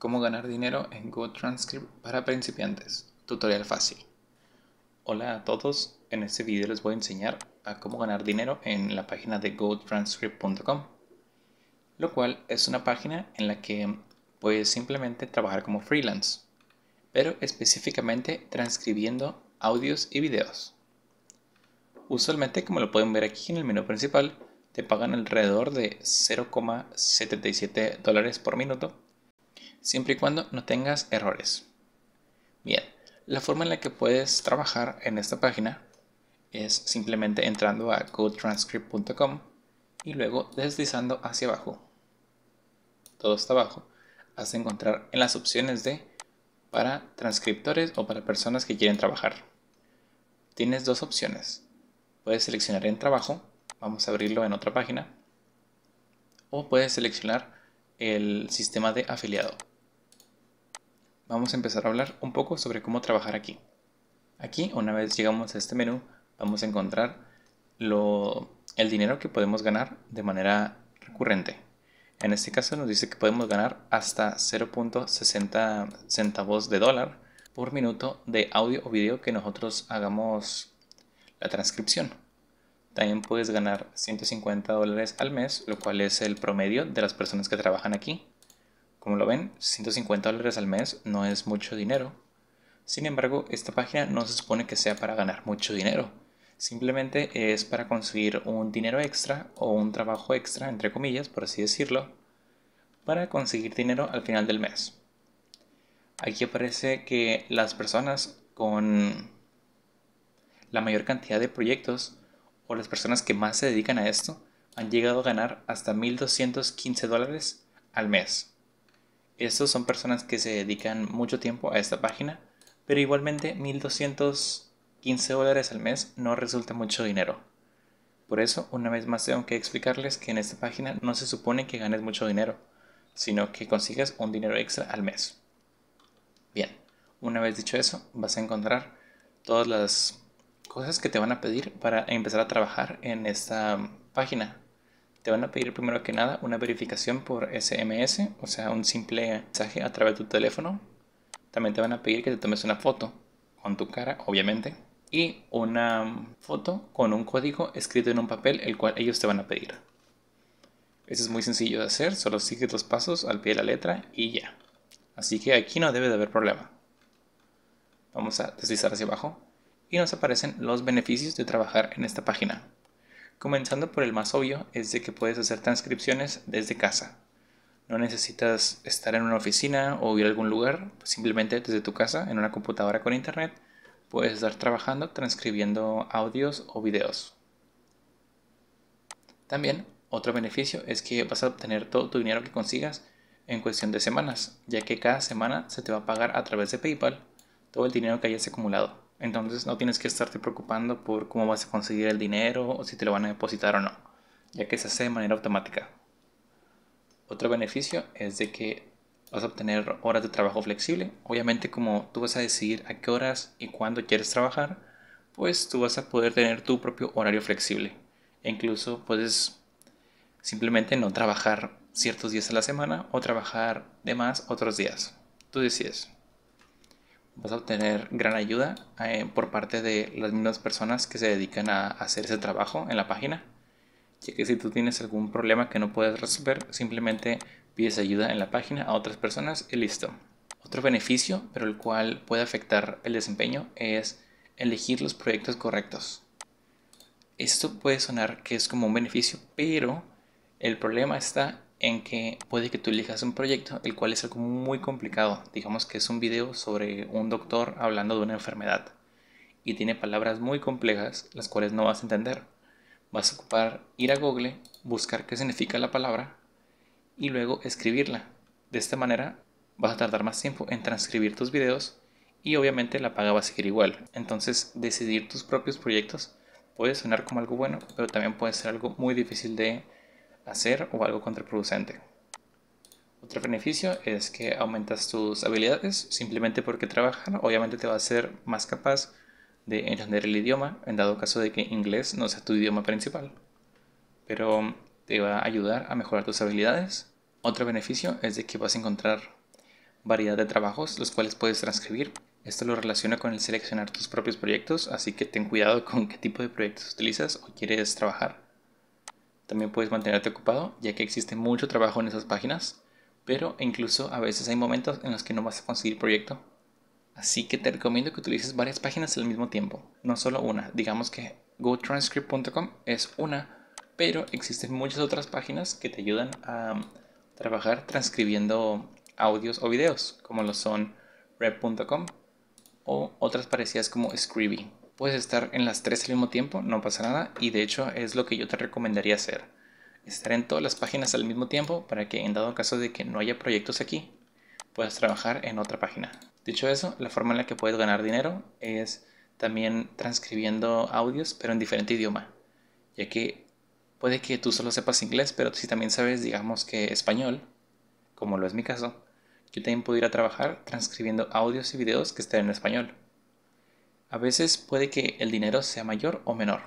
Cómo ganar dinero en GoTranscript para principiantes. Tutorial fácil. Hola a todos. En este video les voy a enseñar a cómo ganar dinero en la página de gotranscript.com. Lo cual es una página en la que puedes simplemente trabajar como freelance, pero específicamente transcribiendo audios y videos. Usualmente, como lo pueden ver aquí en el menú principal, te pagan alrededor de 0,77 dólares por minuto siempre y cuando no tengas errores. Bien, la forma en la que puedes trabajar en esta página es simplemente entrando a codetranscript.com y luego deslizando hacia abajo. Todo está abajo. Hasta encontrar en las opciones de para transcriptores o para personas que quieren trabajar. Tienes dos opciones. Puedes seleccionar en trabajo, vamos a abrirlo en otra página, o puedes seleccionar el sistema de afiliado vamos a empezar a hablar un poco sobre cómo trabajar aquí. Aquí, una vez llegamos a este menú, vamos a encontrar lo, el dinero que podemos ganar de manera recurrente. En este caso nos dice que podemos ganar hasta 0.60 centavos de dólar por minuto de audio o video que nosotros hagamos la transcripción. También puedes ganar 150 dólares al mes, lo cual es el promedio de las personas que trabajan aquí. Como lo ven, 150 dólares al mes no es mucho dinero. Sin embargo, esta página no se supone que sea para ganar mucho dinero. Simplemente es para conseguir un dinero extra o un trabajo extra, entre comillas, por así decirlo, para conseguir dinero al final del mes. Aquí aparece que las personas con la mayor cantidad de proyectos o las personas que más se dedican a esto han llegado a ganar hasta 1.215 dólares al mes. Estos son personas que se dedican mucho tiempo a esta página, pero igualmente 1215 dólares al mes no resulta mucho dinero. Por eso, una vez más tengo que explicarles que en esta página no se supone que ganes mucho dinero, sino que consigas un dinero extra al mes. Bien, una vez dicho eso, vas a encontrar todas las cosas que te van a pedir para empezar a trabajar en esta página te van a pedir primero que nada una verificación por SMS, o sea, un simple mensaje a través de tu teléfono. También te van a pedir que te tomes una foto con tu cara, obviamente, y una foto con un código escrito en un papel, el cual ellos te van a pedir. Eso es muy sencillo de hacer, solo sigue los pasos al pie de la letra y ya. Así que aquí no debe de haber problema. Vamos a deslizar hacia abajo y nos aparecen los beneficios de trabajar en esta página. Comenzando por el más obvio, es de que puedes hacer transcripciones desde casa. No necesitas estar en una oficina o ir a algún lugar, pues simplemente desde tu casa, en una computadora con internet, puedes estar trabajando transcribiendo audios o videos. También, otro beneficio es que vas a obtener todo tu dinero que consigas en cuestión de semanas, ya que cada semana se te va a pagar a través de PayPal todo el dinero que hayas acumulado. Entonces no tienes que estarte preocupando por cómo vas a conseguir el dinero o si te lo van a depositar o no, ya que se hace de manera automática. Otro beneficio es de que vas a obtener horas de trabajo flexible. Obviamente como tú vas a decidir a qué horas y cuándo quieres trabajar, pues tú vas a poder tener tu propio horario flexible. E incluso puedes simplemente no trabajar ciertos días a la semana o trabajar de más otros días. Tú decides vas a obtener gran ayuda eh, por parte de las mismas personas que se dedican a hacer ese trabajo en la página. Ya que si tú tienes algún problema que no puedes resolver, simplemente pides ayuda en la página a otras personas y listo. Otro beneficio, pero el cual puede afectar el desempeño, es elegir los proyectos correctos. Esto puede sonar que es como un beneficio, pero el problema está en que puede que tú elijas un proyecto, el cual es algo muy complicado. Digamos que es un video sobre un doctor hablando de una enfermedad y tiene palabras muy complejas las cuales no vas a entender. Vas a ocupar ir a Google, buscar qué significa la palabra y luego escribirla. De esta manera vas a tardar más tiempo en transcribir tus videos y obviamente la paga va a seguir igual. Entonces decidir tus propios proyectos puede sonar como algo bueno, pero también puede ser algo muy difícil de hacer o algo contraproducente. Otro beneficio es que aumentas tus habilidades simplemente porque trabajar obviamente te va a hacer más capaz de entender el idioma en dado caso de que inglés no sea tu idioma principal. Pero te va a ayudar a mejorar tus habilidades. Otro beneficio es de que vas a encontrar variedad de trabajos los cuales puedes transcribir. Esto lo relaciona con el seleccionar tus propios proyectos, así que ten cuidado con qué tipo de proyectos utilizas o quieres trabajar también puedes mantenerte ocupado, ya que existe mucho trabajo en esas páginas, pero incluso a veces hay momentos en los que no vas a conseguir proyecto. Así que te recomiendo que utilices varias páginas al mismo tiempo, no solo una. Digamos que gotranscript.com es una, pero existen muchas otras páginas que te ayudan a trabajar transcribiendo audios o videos, como lo son rep.com o otras parecidas como Scribby. Puedes estar en las tres al mismo tiempo, no pasa nada. Y de hecho es lo que yo te recomendaría hacer. Estar en todas las páginas al mismo tiempo para que en dado caso de que no haya proyectos aquí, puedas trabajar en otra página. Dicho eso, la forma en la que puedes ganar dinero es también transcribiendo audios, pero en diferente idioma. Ya que puede que tú solo sepas inglés, pero si también sabes, digamos que español, como lo es mi caso, yo también puedo ir a trabajar transcribiendo audios y videos que estén en español. A veces puede que el dinero sea mayor o menor.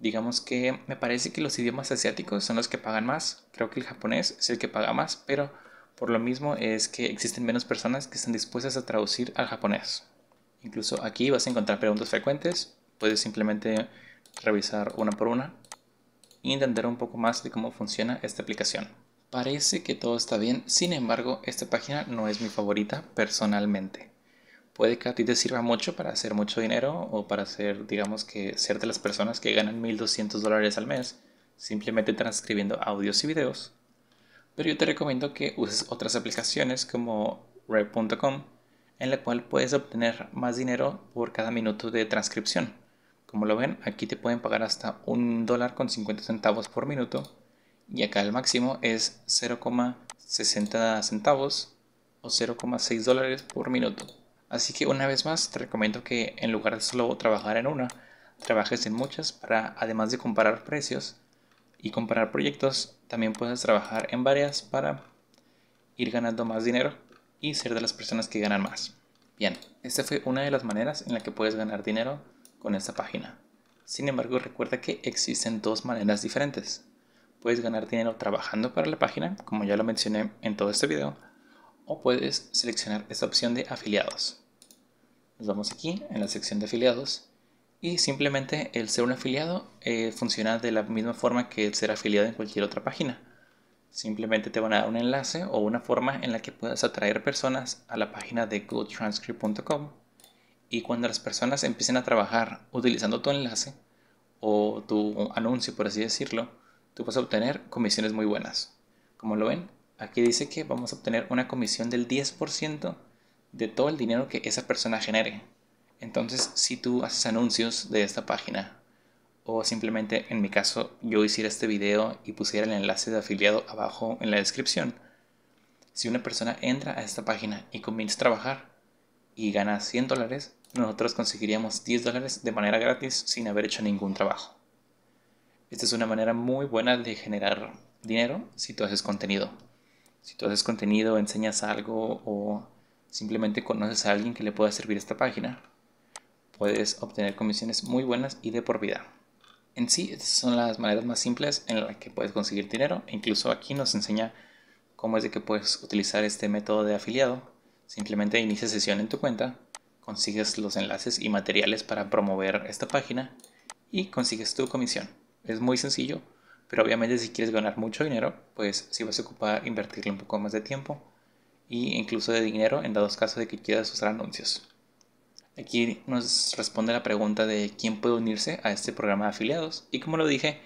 Digamos que me parece que los idiomas asiáticos son los que pagan más. Creo que el japonés es el que paga más, pero por lo mismo es que existen menos personas que están dispuestas a traducir al japonés. Incluso aquí vas a encontrar preguntas frecuentes. Puedes simplemente revisar una por una e entender un poco más de cómo funciona esta aplicación. Parece que todo está bien, sin embargo, esta página no es mi favorita personalmente puede que a ti te sirva mucho para hacer mucho dinero o para ser, digamos que ser de las personas que ganan 1.200 dólares al mes simplemente transcribiendo audios y videos. Pero yo te recomiendo que uses otras aplicaciones como Rev.com, en la cual puedes obtener más dinero por cada minuto de transcripción. Como lo ven, aquí te pueden pagar hasta un dólar con 50 centavos por minuto y acá el máximo es 0,60 centavos o 0,6 dólares por minuto. Así que una vez más te recomiendo que en lugar de solo trabajar en una, trabajes en muchas para además de comparar precios y comparar proyectos, también puedes trabajar en varias para ir ganando más dinero y ser de las personas que ganan más. Bien, esta fue una de las maneras en la que puedes ganar dinero con esta página. Sin embargo, recuerda que existen dos maneras diferentes. Puedes ganar dinero trabajando para la página, como ya lo mencioné en todo este video, o puedes seleccionar esta opción de afiliados. Nos vamos aquí en la sección de afiliados y simplemente el ser un afiliado eh, funciona de la misma forma que el ser afiliado en cualquier otra página. Simplemente te van a dar un enlace o una forma en la que puedas atraer personas a la página de goodtranscript.com y cuando las personas empiecen a trabajar utilizando tu enlace o tu anuncio, por así decirlo, tú vas a obtener comisiones muy buenas. Como lo ven, aquí dice que vamos a obtener una comisión del 10% de todo el dinero que esa persona genere. Entonces, si tú haces anuncios de esta página, o simplemente en mi caso yo hiciera este video y pusiera el enlace de afiliado abajo en la descripción, si una persona entra a esta página y comienza a trabajar y gana 100 dólares, nosotros conseguiríamos 10 dólares de manera gratis sin haber hecho ningún trabajo. Esta es una manera muy buena de generar dinero si tú haces contenido. Si tú haces contenido, enseñas algo o simplemente conoces a alguien que le pueda servir esta página, puedes obtener comisiones muy buenas y de por vida. En sí, estas son las maneras más simples en las que puedes conseguir dinero e incluso aquí nos enseña cómo es de que puedes utilizar este método de afiliado. Simplemente inicia sesión en tu cuenta, consigues los enlaces y materiales para promover esta página y consigues tu comisión. Es muy sencillo, pero obviamente si quieres ganar mucho dinero, pues si vas a ocupar invertirle un poco más de tiempo y incluso de dinero en dados casos de que quieras usar anuncios. Aquí nos responde la pregunta de quién puede unirse a este programa de afiliados y como lo dije,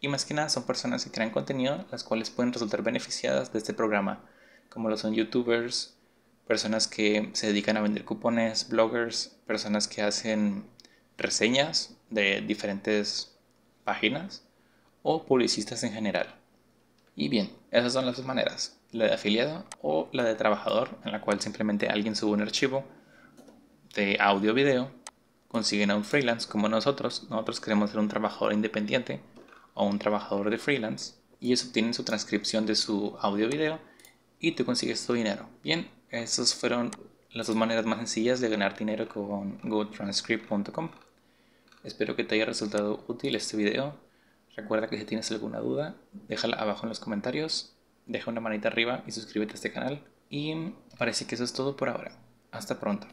y más que nada son personas que crean contenido las cuales pueden resultar beneficiadas de este programa, como lo son youtubers, personas que se dedican a vender cupones, bloggers, personas que hacen reseñas de diferentes páginas o publicistas en general. Y bien, esas son las dos maneras, la de afiliado o la de trabajador, en la cual simplemente alguien sube un archivo de audio video, consiguen a un freelance como nosotros, nosotros queremos ser un trabajador independiente o un trabajador de freelance, y ellos obtienen su transcripción de su audio video y tú consigues tu dinero. Bien, esas fueron las dos maneras más sencillas de ganar dinero con GoTranscript.com. Espero que te haya resultado útil este video. Recuerda que si tienes alguna duda, déjala abajo en los comentarios, deja una manita arriba y suscríbete a este canal. Y parece que eso es todo por ahora. Hasta pronto.